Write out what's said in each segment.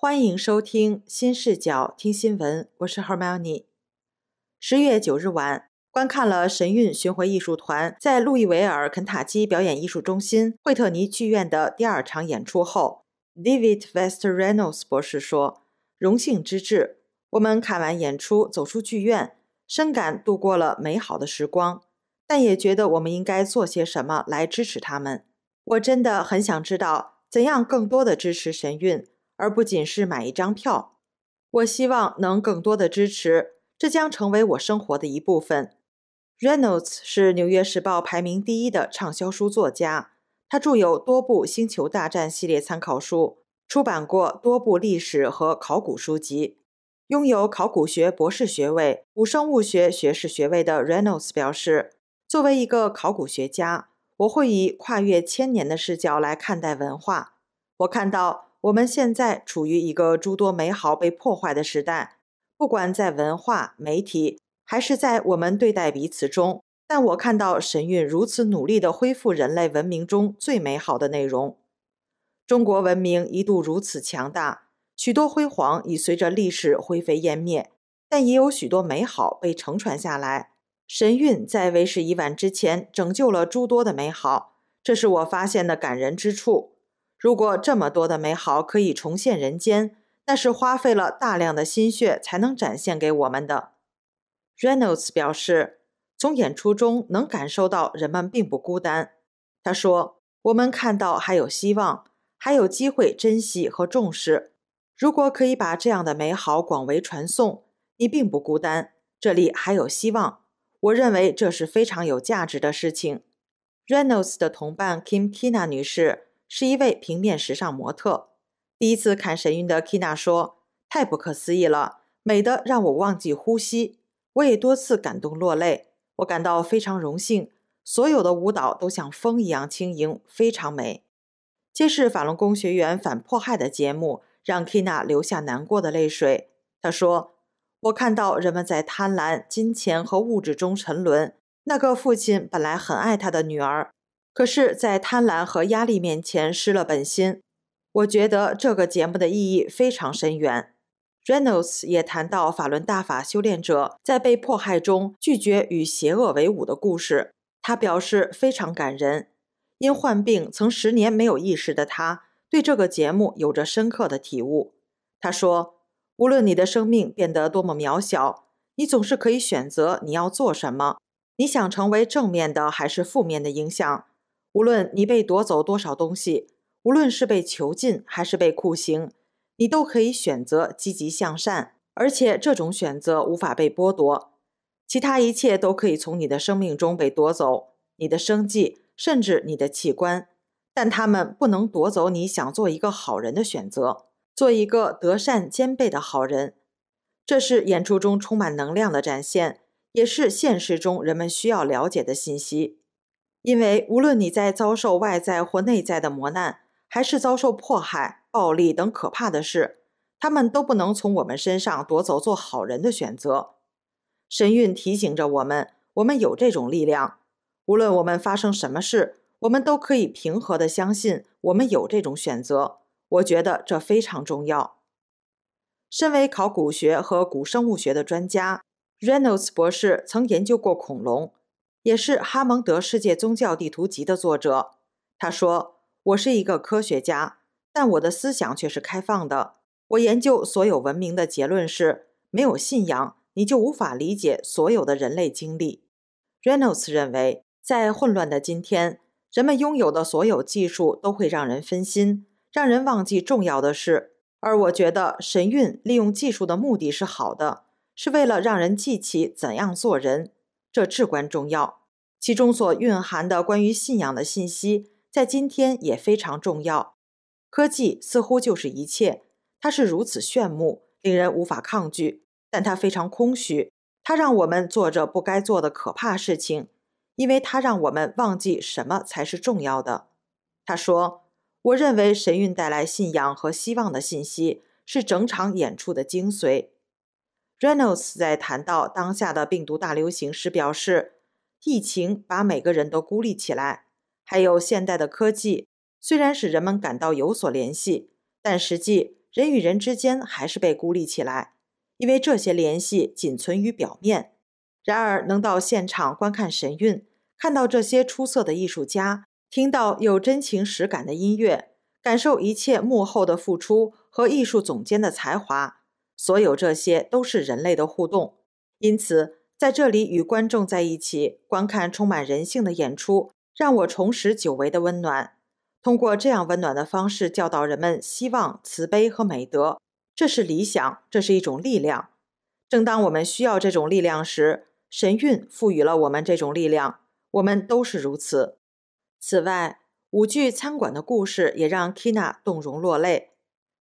欢迎收听《新视角听新闻》，我是 Hermione。十月九日晚，观看了神韵巡回艺术团在路易维尔肯塔基表演艺术中心惠特尼剧院的第二场演出后，David West Reynolds 博士说：“荣幸之至，我们看完演出，走出剧院，深感度过了美好的时光，但也觉得我们应该做些什么来支持他们。我真的很想知道怎样更多的支持神韵。”而不仅是买一张票，我希望能更多的支持，这将成为我生活的一部分。Reynolds 是《纽约时报》排名第一的畅销书作家，他著有多部《星球大战》系列参考书，出版过多部历史和考古书籍，拥有考古学博士学位、古生物学学士学位的 Reynolds 表示：“作为一个考古学家，我会以跨越千年的视角来看待文化。我看到。”我们现在处于一个诸多美好被破坏的时代，不管在文化、媒体，还是在我们对待彼此中，但我看到神韵如此努力地恢复人类文明中最美好的内容。中国文明一度如此强大，许多辉煌已随着历史灰飞烟灭，但也有许多美好被承传下来。神韵在为时已晚之前拯救了诸多的美好，这是我发现的感人之处。如果这么多的美好可以重现人间，那是花费了大量的心血才能展现给我们的。Reynolds 表示，从演出中能感受到人们并不孤单。他说：“我们看到还有希望，还有机会珍惜和重视。如果可以把这样的美好广为传颂，你并不孤单，这里还有希望。我认为这是非常有价值的事情。” Reynolds 的同伴 Kim Kina 女士。是一位平面时尚模特。第一次看神韵的 Kina 说：“太不可思议了，美得让我忘记呼吸，我也多次感动落泪。我感到非常荣幸，所有的舞蹈都像风一样轻盈，非常美。”揭示法轮功学员反迫害的节目，让 Kina 流下难过的泪水。他说：“我看到人们在贪婪金钱和物质中沉沦。那个父亲本来很爱他的女儿。”可是，在贪婪和压力面前失了本心，我觉得这个节目的意义非常深远。Reynolds 也谈到法轮大法修炼者在被迫害中拒绝与邪恶为伍的故事，他表示非常感人。因患病曾十年没有意识的他，对这个节目有着深刻的体悟。他说：“无论你的生命变得多么渺小，你总是可以选择你要做什么，你想成为正面的还是负面的影响。”无论你被夺走多少东西，无论是被囚禁还是被酷刑，你都可以选择积极向善，而且这种选择无法被剥夺。其他一切都可以从你的生命中被夺走，你的生计，甚至你的器官，但他们不能夺走你想做一个好人的选择，做一个德善兼备的好人。这是演出中充满能量的展现，也是现实中人们需要了解的信息。因为无论你在遭受外在或内在的磨难，还是遭受迫害、暴力等可怕的事，他们都不能从我们身上夺走做好人的选择。神韵提醒着我们，我们有这种力量。无论我们发生什么事，我们都可以平和地相信，我们有这种选择。我觉得这非常重要。身为考古学和古生物学的专家，Reynolds 博士曾研究过恐龙。也是哈蒙德《世界宗教地图集》的作者，他说：“我是一个科学家，但我的思想却是开放的。我研究所有文明的结论是：没有信仰，你就无法理解所有的人类经历。” Reynolds 认为，在混乱的今天，人们拥有的所有技术都会让人分心，让人忘记重要的事。而我觉得，神韵利用技术的目的是好的，是为了让人记起怎样做人，这至关重要。其中所蕴含的关于信仰的信息，在今天也非常重要。科技似乎就是一切，它是如此炫目，令人无法抗拒，但它非常空虚，它让我们做着不该做的可怕事情，因为它让我们忘记什么才是重要的。他说：“我认为神韵带来信仰和希望的信息是整场演出的精髓。” Reynolds 在谈到当下的病毒大流行时表示。疫情把每个人都孤立起来，还有现代的科技，虽然使人们感到有所联系，但实际人与人之间还是被孤立起来，因为这些联系仅存于表面。然而，能到现场观看神韵，看到这些出色的艺术家，听到有真情实感的音乐，感受一切幕后的付出和艺术总监的才华，所有这些都是人类的互动，因此。在这里与观众在一起观看充满人性的演出，让我重拾久违的温暖。通过这样温暖的方式教导人们希望、慈悲和美德，这是理想，这是一种力量。正当我们需要这种力量时，神韵赋予了我们这种力量。我们都是如此。此外，舞剧餐馆的故事也让 Kina 动容落泪。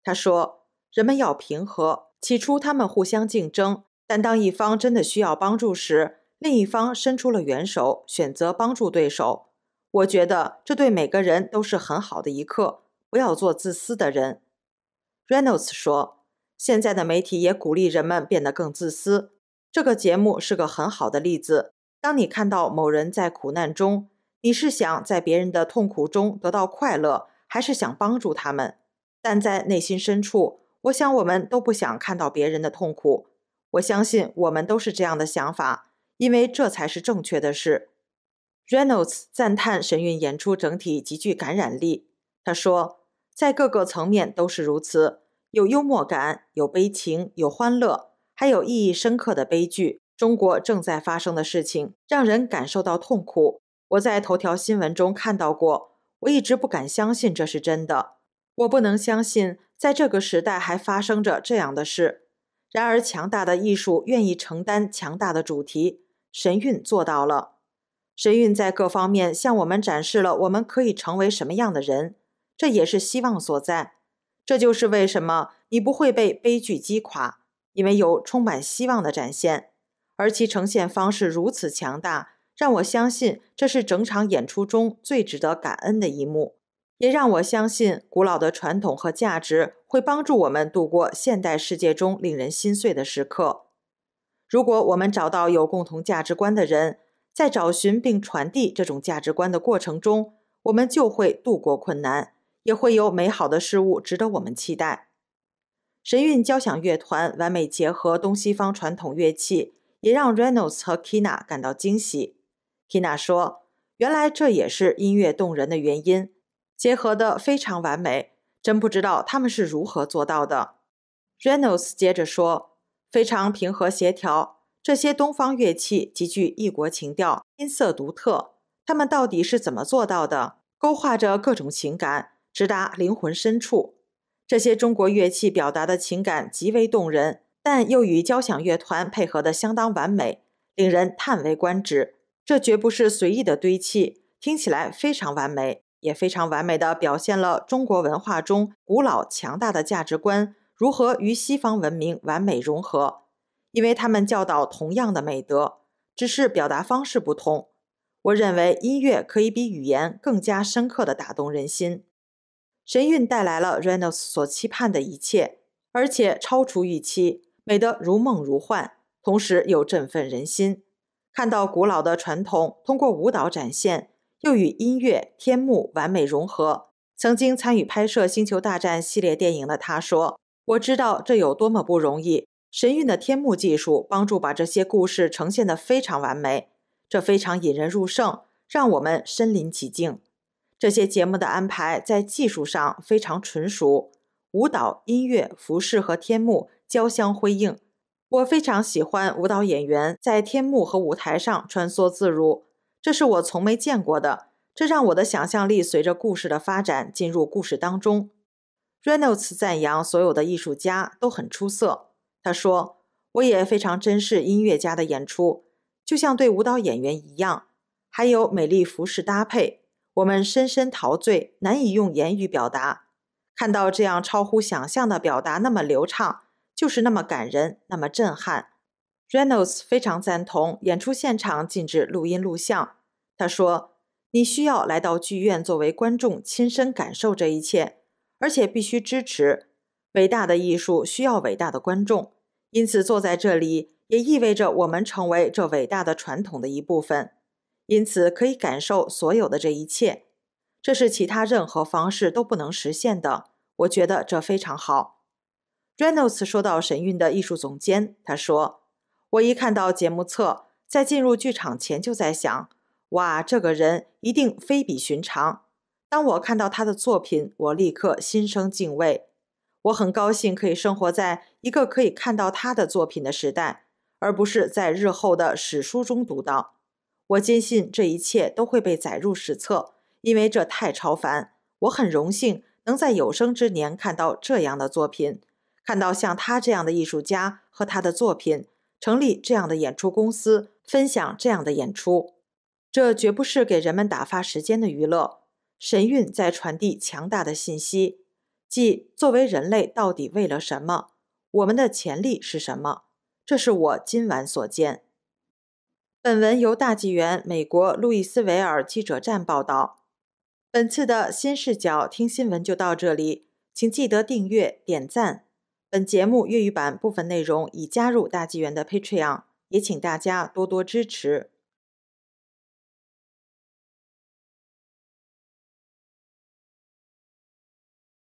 他说：“人们要平和，起初他们互相竞争。”但当一方真的需要帮助时，另一方伸出了援手，选择帮助对手。我觉得这对每个人都是很好的一课。不要做自私的人，Reynolds 说。现在的媒体也鼓励人们变得更自私。这个节目是个很好的例子。当你看到某人在苦难中，你是想在别人的痛苦中得到快乐，还是想帮助他们？但在内心深处，我想我们都不想看到别人的痛苦。我相信我们都是这样的想法，因为这才是正确的事。Reynolds 赞叹神韵演出整体极具感染力，他说，在各个层面都是如此，有幽默感，有悲情，有欢乐，还有意义深刻的悲剧。中国正在发生的事情让人感受到痛苦。我在头条新闻中看到过，我一直不敢相信这是真的，我不能相信在这个时代还发生着这样的事。然而，强大的艺术愿意承担强大的主题，神韵做到了。神韵在各方面向我们展示了我们可以成为什么样的人，这也是希望所在。这就是为什么你不会被悲剧击垮，因为有充满希望的展现，而其呈现方式如此强大，让我相信这是整场演出中最值得感恩的一幕，也让我相信古老的传统和价值。会帮助我们度过现代世界中令人心碎的时刻。如果我们找到有共同价值观的人，在找寻并传递这种价值观的过程中，我们就会度过困难，也会有美好的事物值得我们期待。神韵交响乐团完美结合东西方传统乐器，也让 Reynolds 和 Kina 感到惊喜。Kina 说：“原来这也是音乐动人的原因，结合的非常完美。”真不知道他们是如何做到的，Reynolds 接着说：“非常平和协调，这些东方乐器极具异国情调，音色独特。他们到底是怎么做到的？勾画着各种情感，直达灵魂深处。这些中国乐器表达的情感极为动人，但又与交响乐团配合的相当完美，令人叹为观止。这绝不是随意的堆砌，听起来非常完美。”也非常完美的表现了中国文化中古老强大的价值观如何与西方文明完美融合，因为他们教导同样的美德，只是表达方式不同。我认为音乐可以比语言更加深刻的打动人心。神韵带来了 Renaud 所期盼的一切，而且超出预期，美得如梦如幻，同时又振奋人心。看到古老的传统通过舞蹈展现。又与音乐、天幕完美融合。曾经参与拍摄《星球大战》系列电影的他说：“我知道这有多么不容易。神韵的天幕技术帮助把这些故事呈现得非常完美，这非常引人入胜，让我们身临其境。这些节目的安排在技术上非常纯熟，舞蹈、音乐、服饰和天幕交相辉映。我非常喜欢舞蹈演员在天幕和舞台上穿梭自如。”这是我从没见过的，这让我的想象力随着故事的发展进入故事当中。Reynolds 赞扬所有的艺术家都很出色，他说：“我也非常珍视音乐家的演出，就像对舞蹈演员一样，还有美丽服饰搭配，我们深深陶醉，难以用言语表达。看到这样超乎想象的表达，那么流畅，就是那么感人，那么震撼。” Reynolds 非常赞同演出现场禁止录音录像。他说：“你需要来到剧院作为观众，亲身感受这一切，而且必须支持伟大的艺术，需要伟大的观众。因此，坐在这里也意味着我们成为这伟大的传统的一部分，因此可以感受所有的这一切。这是其他任何方式都不能实现的。我觉得这非常好。” Reynolds 说到神韵的艺术总监，他说。我一看到节目册，在进入剧场前就在想：哇，这个人一定非比寻常。当我看到他的作品，我立刻心生敬畏。我很高兴可以生活在一个可以看到他的作品的时代，而不是在日后的史书中读到。我坚信这一切都会被载入史册，因为这太超凡。我很荣幸能在有生之年看到这样的作品，看到像他这样的艺术家和他的作品。成立这样的演出公司，分享这样的演出，这绝不是给人们打发时间的娱乐。神韵在传递强大的信息，即作为人类到底为了什么，我们的潜力是什么。这是我今晚所见。本文由大纪元美国路易斯维尔记者站报道。本次的新视角听新闻就到这里，请记得订阅、点赞。本节目粤语版部分内容已加入大纪元的 Patreon，也请大家多多支持。